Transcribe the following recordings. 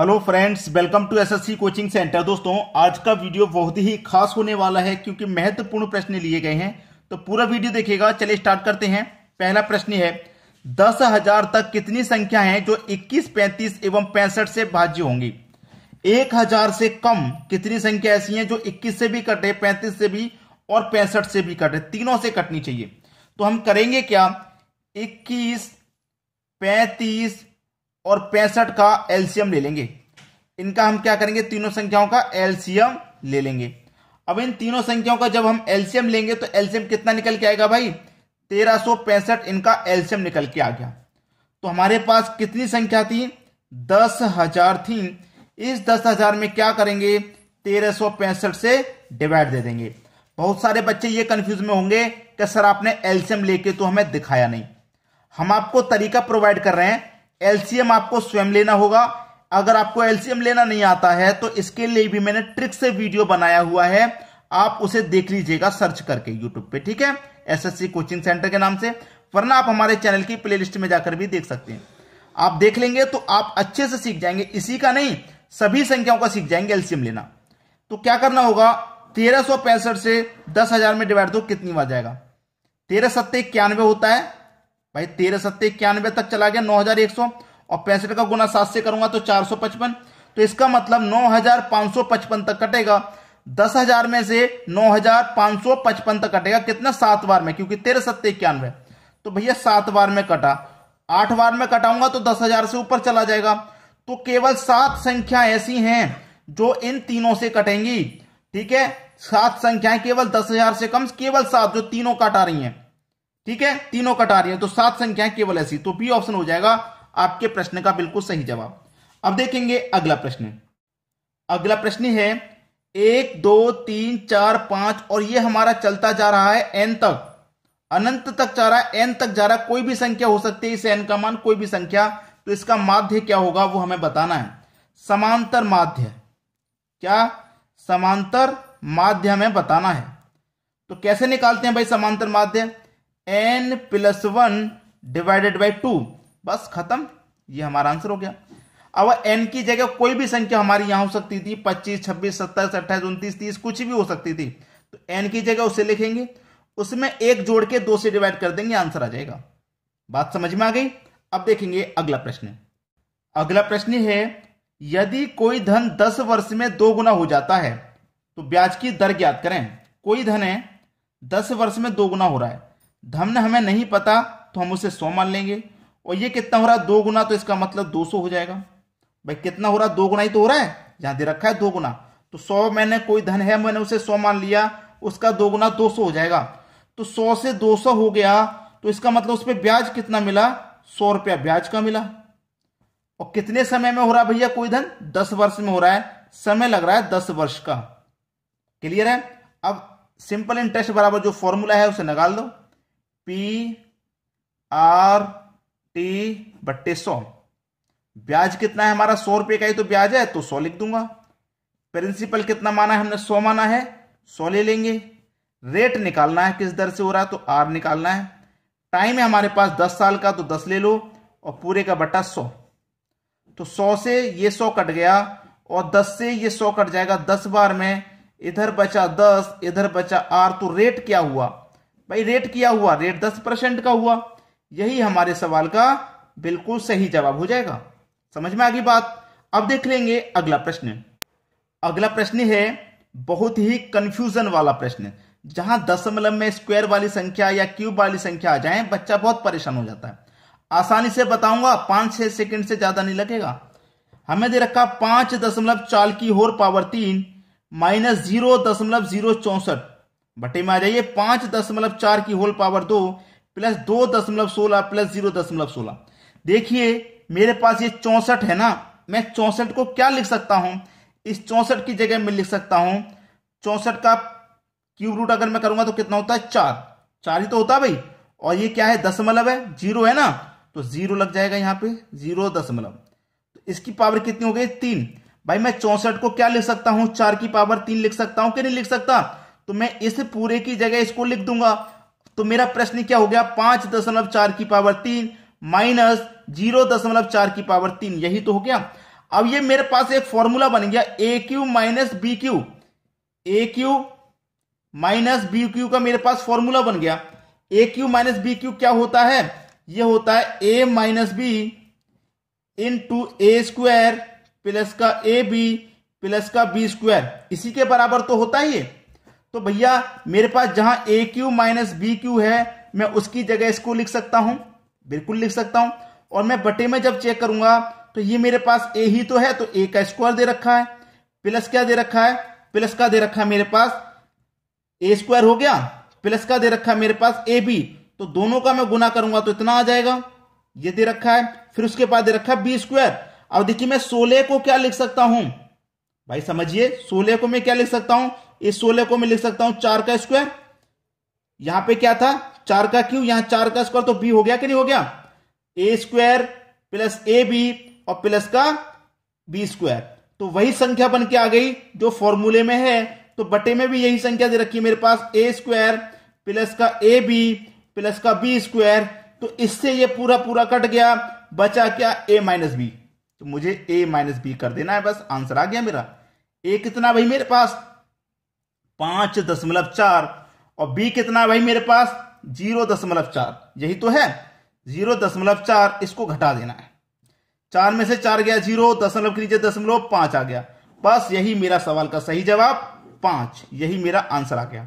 hello friends welcome to SSC coaching centre दोस्तों आज का वीडियो बहुत ही खास होने वाला है क्योंकि महत्वपूर्ण प्रश्न लिए गए हैं तो पूरा वीडियो देखिएगा चलिए स्टार्ट करते हैं पहला प्रश्न है दस हजार तक कितनी संख्या है जो 21, 35 एवं पैंसठ से भाज्य होंगी एक हजार से कम कितनी संख्या ऐसी है जो इक्कीस से भी कटे पैंतीस से भी और पैंसठ से भी कटे तीनों से कटनी चाहिए तो हम करेंगे क्या इक्कीस पैंतीस और पैंसठ का एलसीएम ले लेंगे इनका हम क्या करेंगे तीनों संख्याओं का एलसीएम ले लेंगे अब इन तीनों संख्याओं का जब हम एलसीएम लेंगे तो एलसीएम कितना निकल के आएगा भाई तेरह इनका एलसीएम निकल के आ गया तो हमारे पास कितनी संख्या थी दस हजार थी इस दस हजार में क्या करेंगे तेरह से डिवाइड दे देंगे बहुत सारे बच्चे ये कंफ्यूज में होंगे कि सर आपने एलसीएम लेके तो हमें दिखाया नहीं हम आपको तरीका प्रोवाइड कर रहे हैं एलसीएम आपको स्वयं लेना होगा अगर आपको एलसीएम लेना नहीं आता है तो इसके लिए भी मैंने ट्रिक से वीडियो बनाया हुआ है आप उसे देख लीजिएगा सर्च करके यूट्यूब पे ठीक है एसएससी कोचिंग सेंटर के नाम से वरना आप हमारे चैनल की प्लेलिस्ट में जाकर भी देख सकते हैं आप देख लेंगे तो आप अच्छे से सीख जाएंगे इसी का नहीं सभी संख्याओं का सीख जाएंगे एलसीएम लेना तो क्या करना होगा तेरह से दस हजार में डिवाइड दो कितनी बार जाएगा तेरह सत्ते इक्यानवे होता है भाई तेरह सत्ते इक्यानवे तक चला गया नौ हजार एक सौ और पैंसठ का गुना सात से करूंगा तो चार सौ पचपन तो इसका मतलब नौ हजार पांच सौ पचपन तक कटेगा दस हजार में से नौ हजार पांच सौ पचपन तक कटेगा कितना सात बार में क्योंकि तेरह सत्य इक्यानवे तो भैया सात बार में कटा आठ बार में कटाऊंगा तो दस हजार से ऊपर चला जाएगा तो केवल सात संख्या ऐसी हैं जो इन तीनों से कटेंगी ठीक है सात संख्याएं केवल दस हजार से कम केवल सात जो तीनों काटा रही हैं ठीक है तीनों कट आ रही है तो सात संख्याएं केवल ऐसी तो बी ऑप्शन हो जाएगा आपके प्रश्न का बिल्कुल सही जवाब अब देखेंगे अगला प्रश्न अगला प्रश्न है एक दो तीन चार पांच और ये हमारा चलता जा रहा है एन तक अनंत तक जा रहा है एन तक जा रहा है कोई भी संख्या हो सकती है इस एन का मान कोई भी संख्या तो इसका माध्य क्या होगा वो हमें बताना है समांतर माध्य क्या समांतर माध्य हमें बताना है तो कैसे निकालते हैं भाई समांतर माध्य N plus one divided by two बस खत्म ये हमारा आंसर हो गया अब एन की जगह कोई भी संख्या हमारी यहां हो सकती थी पच्चीस छब्बीस सत्ताईस अट्ठाईस उनतीस तीस कुछ भी हो सकती थी तो एन की जगह उसे लिखेंगे उसमें एक जोड़ के दो से डिवाइड कर देंगे आंसर आ जाएगा बात समझ में आ गई अब देखेंगे अगला प्रश्न अगला प्रश्न है यदि कोई धन दस वर्ष में दो गुना हो जाता है तो ब्याज की दर ज्ञात करें कोई धन है दस वर्ष में दो गुना हो रहा है धमन हमें नहीं पता तो हम उसे सौ मान लेंगे और ये कितना हो रहा है दो गुना तो इसका मतलब दो सौ हो जाएगा भाई कितना हो रहा है दो गुना ही तो हो रहा है यहाँ दे रखा है दो गुना तो सौ मैंने कोई धन है मैंने उसे सौ मान लिया उसका दो गुना दो सौ हो जाएगा तो सौ से दो सौ हो गया तो इसका मतलब उस पर ब्याज कितना मिला सौ रुपया ब्याज का मिला और कितने समय में हो रहा है भैया कोई धन दस वर्ष में हो रहा है समय लग रहा है दस वर्ष का क्लियर है अब सिंपल इंटरेस्ट बराबर जो फॉर्मूला है उसे निकाल दो पी आर टी बट्टे सौ ब्याज कितना है हमारा सौ रुपये का ही तो ब्याज है तो सौ लिख दूंगा प्रिंसिपल कितना माना है हमने सौ माना है सौ ले लेंगे रेट निकालना है किस दर से हो रहा है तो आर निकालना है टाइम है हमारे पास दस साल का तो दस ले लो और पूरे का बट्टा सौ तो सौ से ये सौ कट गया और दस से ये सौ कट जाएगा दस बार में इधर बचा दस इधर बचा आर तो रेट क्या हुआ भाई रेट किया हुआ रेट दस परसेंट का हुआ यही हमारे सवाल का बिल्कुल सही जवाब हो जाएगा समझ में आ गई बात अब देख लेंगे अगला प्रश्न अगला प्रश्न है बहुत ही कंफ्यूजन वाला प्रश्न जहां दशमलव में स्क्वायर वाली संख्या या क्यूब वाली संख्या आ जाए बच्चा बहुत परेशान हो जाता है आसानी से बताऊंगा पांच छह सेकंड से ज्यादा नहीं लगेगा हमें दे रखा पांच दशमलव चार की होर पावर तीन माइनस जीरो दशमलव जीरो चौसठ बटे में आ जाइए पांच दशमलव चार की होल पावर दो प्लस दो दशमलव सोलह प्लस जीरो दशमलव सोलह देखिए मेरे पास ये चौसठ है ना मैं चौसठ को क्या लिख सकता हूं इस चौसठ की जगह मैं लिख सकता हूं चौसठ का क्यूब रूट अगर मैं करूंगा तो कितना होता है चार चार ही तो होता है भाई और ये क्या है दशमलव है जीरो है ना तो जीरो लग जाएगा यहाँ पे जीरो दशमलव तो इसकी पावर कितनी हो गई तीन भाई मैं चौसठ को क्या लिख सकता हूं चार की पावर तीन लिख सकता हूं कि नहीं लिख सकता तो मैं इस पूरे की जगह इसको लिख दूंगा तो मेरा प्रश्न क्या हो गया पांच दशमलव चार की पावर तीन माइनस जीरो दशमलव चार की पावर तीन यही तो हो गया अब ये मेरे पास एक फॉर्मूला बन गया A Q minus B Q A Q minus B Q का मेरे पास फॉर्मूला बन गया A Q minus B Q क्या होता है यह होता है A minus B into A square plus का ए बी प्लस का बी स्क्वायर इसी के बराबर तो होता ही है तो भैया मेरे पास जहां A Q minus B Q है मैं उसकी जगह इसको लिख सकता हूं बिल्कुल लिख सकता हूं और मैं बटे में जब चेक करूंगा तो ये मेरे पास ए ही तो है तो ए का स्क्वायर दे रखा है प्लस क्या दे रखा है प्लस का दे रखा है मेरे पास ए स्क्वायर हो गया प्लस का दे रखा है मेरे पास ए बी तो दोनों का मैं गुना करूंगा तो इतना आ जाएगा ये दे रखा है फिर उसके बाद दे रखा है बी स्क्वायर अब देखिए मैं सोलह को क्या लिख सकता हूं भाई समझिए सोलह को मैं क्या लिख सकता हूं इस सोलह को मैं लिख सकता हूं चार का स्क्वायर यहां पे क्या था चार का क्यू यहां चार का स्क्वायर तो बी हो गया कि नहीं हो गया A square plus A B और प्लस का बी स्क्वायर तो वही संख्या बन के आ गई जो फॉर्मूले में है तो बटे में भी यही संख्या दे रखी है मेरे पास ए स्क्वायर प्लस का ए बी प्लस का बी स्क्वायर तो इससे ये पूरा पूरा कट गया बचा क्या ए माइनस बी तो मुझे ए माइनस बी कर देना है बस आंसर आ गया मेरा ए कितना भाई मेरे पास पांच दशमलव चार और बी कितना भाई मेरे पास जीरो दशमलव चार यही तो है जीरो दशमलव चार इसको घटा देना है चार में से चार गया जीरो दशमलव के नीचे दशमलव पांच आ गया बस यही मेरा सवाल का सही जवाब पांच यही मेरा आंसर आ गया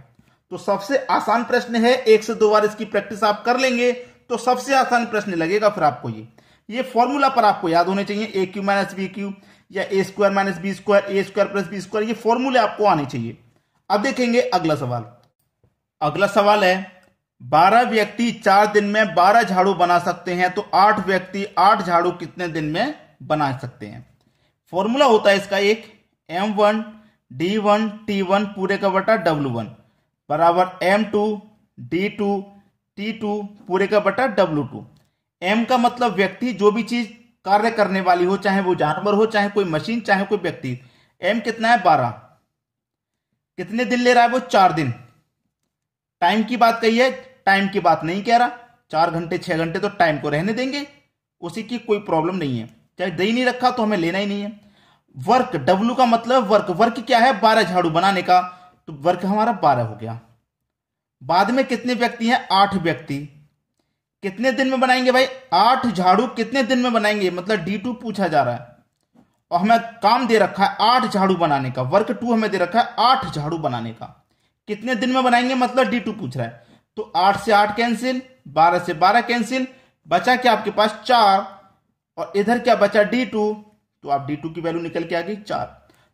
तो सबसे आसान प्रश्न है एक से दो बार इसकी प्रैक्टिस आप कर लेंगे तो सबसे आसान प्रश्न लगेगा फिर आपको ये ये फॉर्मूला पर आपको याद होने चाहिए A Q minus B Q या A square minus B square A square plus B square ये फॉर्मूले आपको आने चाहिए अब देखेंगे अगला सवाल अगला सवाल है बारह व्यक्ति चार दिन में बारह झाड़ू बना सकते हैं तो आठ व्यक्ति आठ झाड़ू कितने दिन में बना सकते हैं फॉर्मूला होता है इसका एक M one D one T one पूरे का बटा डब्लू वन बराबर M two D two T two पूरे का बटा डब्लू टू एम का मतलब व्यक्ति जो भी चीज कार्य करने वाली हो चाहे वो जानवर हो चाहे कोई मशीन चाहे कोई व्यक्ति एम कितना है बारह कितने दिन ले रहा है वो चार दिन टाइम की बात कही है टाइम की बात नहीं कह रहा चार घंटे छह घंटे तो टाइम को रहने देंगे उसी की कोई प्रॉब्लम नहीं है चाहे दे नहीं रखा तो हमें लेना ही नहीं है वर्क डब्लू का मतलब वर्क वर्क क्या है बारह झाड़ू बनाने का तो वर्क हमारा बारह हो गया बाद में कितने व्यक्ति हैं आठ व्यक्ति कितने दिन में बनाएंगे भाई आठ झाड़ू कितने दिन में बनाएंगे मतलब डी टू पूछा जा रहा है और हमें काम दे रखा है आठ झाड़ू बनाने का वर्क टू हमें दे रखा है आठ झाड़ू बनाने का कितने दिन में बनाएंगे मतलब डी टू पूछ रहा है तो आठ से आठ कैंसिल बारह से बारह कैंसिल बचा क्या आपके पास चार और इधर क्या बचा डी टू तो आप डी टू की वैल्यू निकल के आ गई चार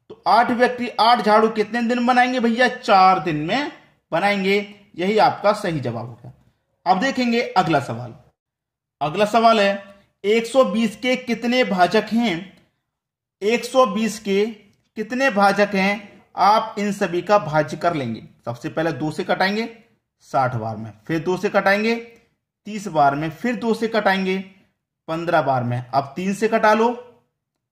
तो आठ व्यक्ति आठ झाड़ू कितने दिन बनाएंगे भैया चार दिन में बनाएंगे यही आपका सही जवाब हो गया अब देखेंगे अगला सवाल अगला सवाल है 120 के कितने भाजक हैं 120 के कितने भाजक हैं आप इन सभी का भाज्य कर लेंगे सबसे पहले दो से कटाएंगे साठ बार में फिर दो से कटाएंगे तीस बार में फिर दो से कटाएंगे पंद्रह बार में अब तीन से कटा लो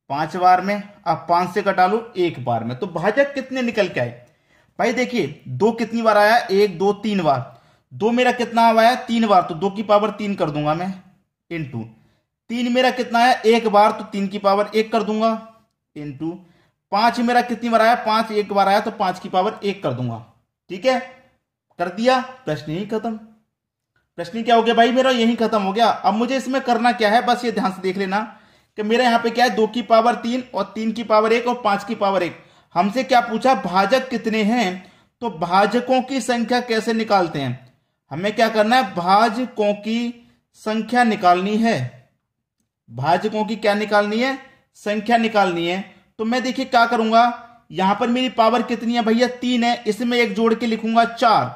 पांच बार में अब पांच से कटा लो एक बार में तो भाजक कितने निकल के आए भाई देखिए दो कितनी बार आया एक दो तीन बार दो मेरा कितना आया तीन बार तो दो की पावर तीन कर दूंगा मैं इन टू तीन मेरा कितना आया एक बार तो तीन की पावर एक कर दूंगा इंटू पांच मेरा कितनी बार आया पांच एक बार आया तो पांच की पावर एक कर दूंगा ठीक है कर दिया प्रश्न ही खत्म प्रश्न क्या हो गया भाई मेरा यही खत्म हो गया अब मुझे इसमें करना क्या है बस ये ध्यान से देख लेना कि मेरे यहां पे क्या है दो की पावर तीन और तीन की पावर एक और पांच की पावर एक हमसे क्या पूछा भाजक कितने हैं तो भाजकों की संख्या कैसे निकालते हैं हमें क्या करना है भाजकों की संख्या निकालनी है भाजकों की क्या निकालनी है संख्या निकालनी है तो मैं देखिए क्या करूंगा यहां पर मेरी पावर कितनी है भैया तीन है इसमें एक जोड़ के लिखूंगा चार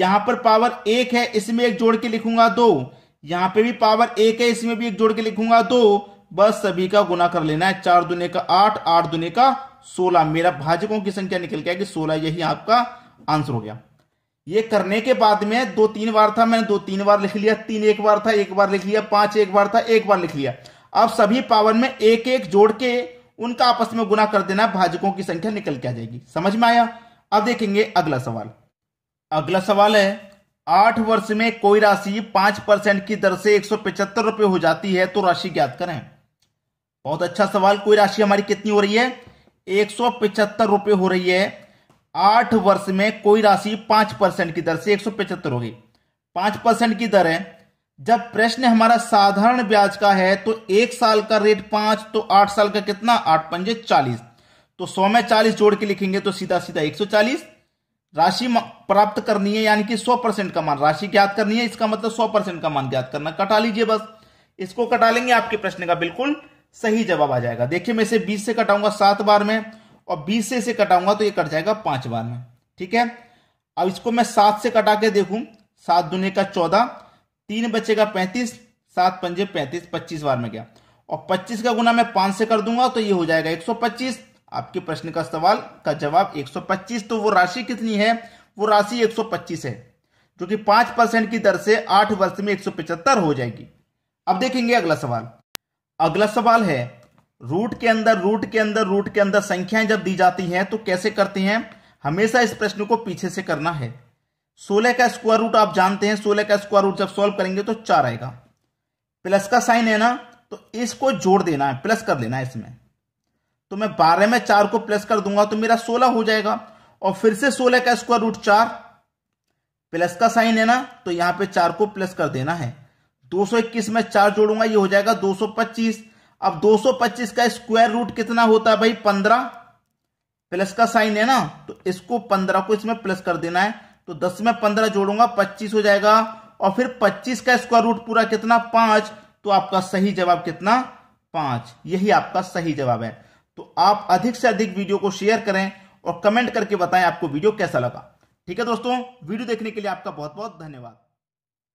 यहां पर पावर एक है इसमें एक जोड़ के लिखूंगा दो यहां पे भी पावर एक है इसमें भी एक जोड़ के लिखूंगा दो बस सभी का गुना कर लेना है चार दुने का आठ आठ दुने का सोलह मेरा भाजकों की संख्या निकल के आएगी सोलह यही आपका आंसर हो गया ये करने के बाद में दो तीन बार था मैंने दो तीन बार लिख लिया तीन एक बार था एक बार लिख लिया पांच एक बार था एक बार लिख लिया अब सभी पावन में एक एक जोड़ के उनका आपस में गुना कर देना भाजकों की संख्या निकल के आ जाएगी समझ में आया अब देखेंगे अगला सवाल अगला सवाल है आठ वर्ष में कोई राशि पांच परसेंट की दर से एक सौ पिछहत्तर रुपए हो जाती है तो राशि ज्ञात करें बहुत अच्छा सवाल कोई राशि हमारी कितनी हो रही है एक सौ पिछहत्तर रुपये हो रही है आठ वर्ष में कोई राशि पांच परसेंट की दर से एक सौ हो होगी पांच परसेंट की दर है जब प्रश्न हमारा साधारण ब्याज का है तो एक साल का रेट पांच तो आठ साल का कितना आठ पंजे चालीस तो सौ में चालीस जोड़ के लिखेंगे तो सीधा सीधा एक सौ चालीस राशि प्राप्त करनी है यानी कि सौ परसेंट का मान राशि ज्ञात करनी है इसका मतलब सौ परसेंट का मान ज्ञात करना कटा लीजिए बस इसको कटा लेंगे आपके प्रश्न का बिल्कुल सही जवाब आ जाएगा देखिए मैं इसे बीस से कटाऊंगा सात बार में और बीस से इसे कटाऊंगा तो ये कट जाएगा पांच बार में ठीक है अब इसको मैं सात से कटा के देखूं सात दुने का चौदह तीन बचेगा पैंतीस सात पंजे पैंतीस पच्चीस बार में गया और पच्चीस का गुना मैं पांच से कर दूंगा तो ये हो जाएगा एक सौ पच्चीस आपके प्रश्न का सवाल का जवाब एक सौ पच्चीस तो वो राशि कितनी है वो राशि एक सौ पच्चीस है जो कि पांच परसेंट की दर से आठ वर्ष में एक सौ पचहत्तर हो जाएगी अब देखेंगे अगला सवाल अगला सवाल है रूट के अंदर रूट के अंदर रूट के अंदर संख्याएं जब दी जाती हैं तो कैसे करती हैं हमेशा इस प्रश्न को पीछे से करना है सोलह का स्क्वायर रूट आप जानते हैं सोलह का स्क्वायर रूट जब सॉल्व करेंगे तो चार आएगा प्लस का साइन है ना तो इसको जोड़ देना है प्लस कर देना है इसमें तो मैं बारह में चार को प्लस कर दूंगा तो मेरा सोलह हो जाएगा और फिर से सोलह का स्क्वायर रूट चार प्लस का साइन है ना तो यहां पे चार को प्लस कर देना है इक्कीस में चार जोड़ूंगा ये हो जाएगा पच्चीस अब पच्चीस का स्क्वायर रूट कितना होता है भाई पंद्रह प्लस का साइन है ना तो इसको पंद्रह को इसमें प्लस कर देना है तो दस में पंद्रह जोड़ूंगा पच्चीस हो जाएगा और फिर पच्चीस का स्क्वायर रूट पूरा कितना पांच तो आपका सही जवाब कितना पांच यही आपका सही जवाब है तो आप अधिक से अधिक वीडियो को शेयर करें और कमेंट करके बताएं आपको वीडियो कैसा लगा ठीक है दोस्तों वीडियो देखने के लिए आपका बहुत बहुत धन्यवाद